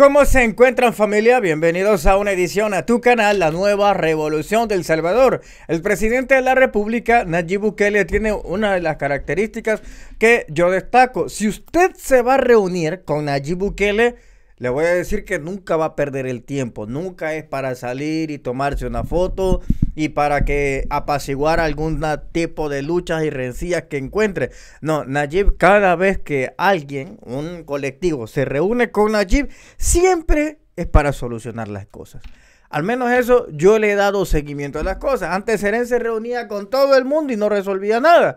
¿Cómo se encuentran familia? Bienvenidos a una edición a tu canal, la nueva revolución del Salvador. El presidente de la República, Nayib Bukele, tiene una de las características que yo destaco. Si usted se va a reunir con Nayib Bukele, le voy a decir que nunca va a perder el tiempo, nunca es para salir y tomarse una foto y para que apaciguar algún tipo de luchas y rencillas que encuentre. No, Najib cada vez que alguien, un colectivo, se reúne con Najib, siempre es para solucionar las cosas. Al menos eso yo le he dado seguimiento a las cosas. Antes Seren se reunía con todo el mundo y no resolvía nada.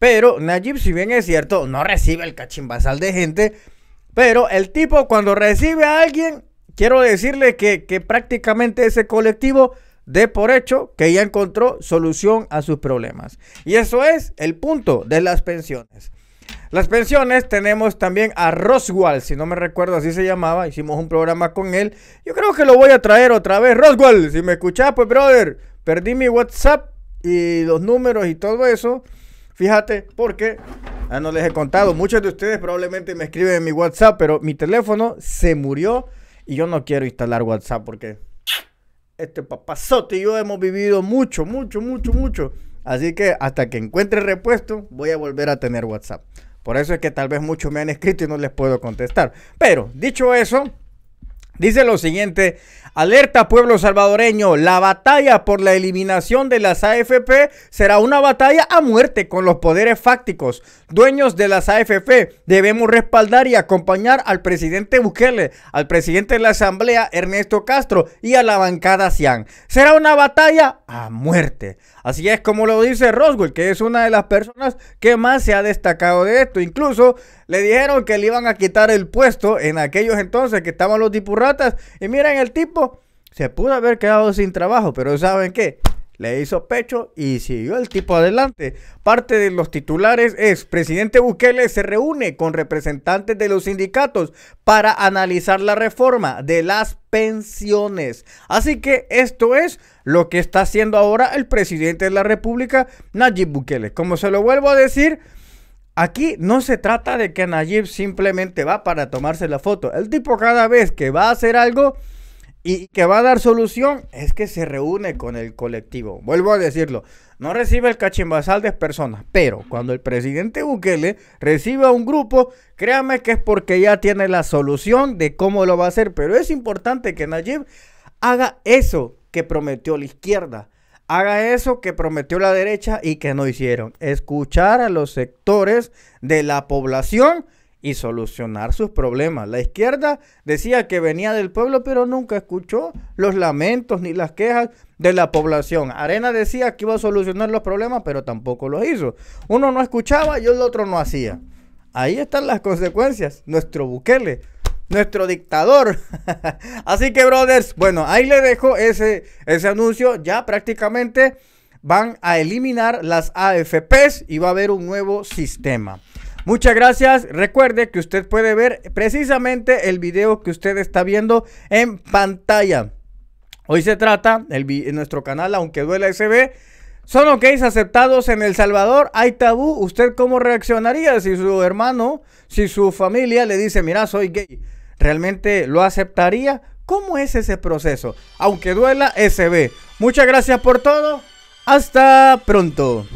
Pero Najib, si bien es cierto, no recibe el cachimbasal de gente pero el tipo cuando recibe a alguien, quiero decirle que, que prácticamente ese colectivo de por hecho que ya encontró solución a sus problemas. Y eso es el punto de las pensiones. Las pensiones tenemos también a Roswell, si no me recuerdo así se llamaba, hicimos un programa con él. Yo creo que lo voy a traer otra vez. Roswell, si me escuchas pues brother, perdí mi WhatsApp y los números y todo eso. Fíjate, porque Ah, no les he contado. Muchos de ustedes probablemente me escriben en mi WhatsApp, pero mi teléfono se murió y yo no quiero instalar WhatsApp porque este papazote y yo hemos vivido mucho, mucho, mucho, mucho. Así que hasta que encuentre repuesto, voy a volver a tener WhatsApp. Por eso es que tal vez muchos me han escrito y no les puedo contestar. Pero, dicho eso, Dice lo siguiente, alerta pueblo salvadoreño, la batalla por la eliminación de las AFP será una batalla a muerte con los poderes fácticos. Dueños de las AFP debemos respaldar y acompañar al presidente Bukele, al presidente de la Asamblea Ernesto Castro y a la bancada Cian. Será una batalla a muerte. Así es como lo dice Roswell, que es una de las personas que más se ha destacado de esto. Incluso le dijeron que le iban a quitar el puesto en aquellos entonces que estaban los diputados y miren, el tipo se pudo haber quedado sin trabajo, pero ¿saben qué? Le hizo pecho y siguió el tipo adelante. Parte de los titulares es, presidente Bukele se reúne con representantes de los sindicatos para analizar la reforma de las pensiones. Así que esto es lo que está haciendo ahora el presidente de la República, Nayib Bukele. Como se lo vuelvo a decir, Aquí no se trata de que Nayib simplemente va para tomarse la foto. El tipo cada vez que va a hacer algo y que va a dar solución es que se reúne con el colectivo. Vuelvo a decirlo, no recibe el cachimbasal de personas, pero cuando el presidente Bukele recibe a un grupo, créame que es porque ya tiene la solución de cómo lo va a hacer, pero es importante que Nayib haga eso que prometió la izquierda haga eso que prometió la derecha y que no hicieron. Escuchar a los sectores de la población y solucionar sus problemas. La izquierda decía que venía del pueblo, pero nunca escuchó los lamentos ni las quejas de la población. Arena decía que iba a solucionar los problemas, pero tampoco los hizo. Uno no escuchaba y el otro no hacía. Ahí están las consecuencias. Nuestro buquele nuestro dictador. Así que, brothers, bueno, ahí le dejo ese, ese anuncio. Ya prácticamente van a eliminar las AFPs y va a haber un nuevo sistema. Muchas gracias. Recuerde que usted puede ver precisamente el video que usted está viendo en pantalla. Hoy se trata, el, en nuestro canal, aunque duela ve son gays aceptados en El Salvador. Hay tabú. ¿Usted cómo reaccionaría si su hermano, si su familia le dice, mira, soy gay? realmente lo aceptaría. ¿Cómo es ese proceso? Aunque duela, se ve. Muchas gracias por todo. Hasta pronto.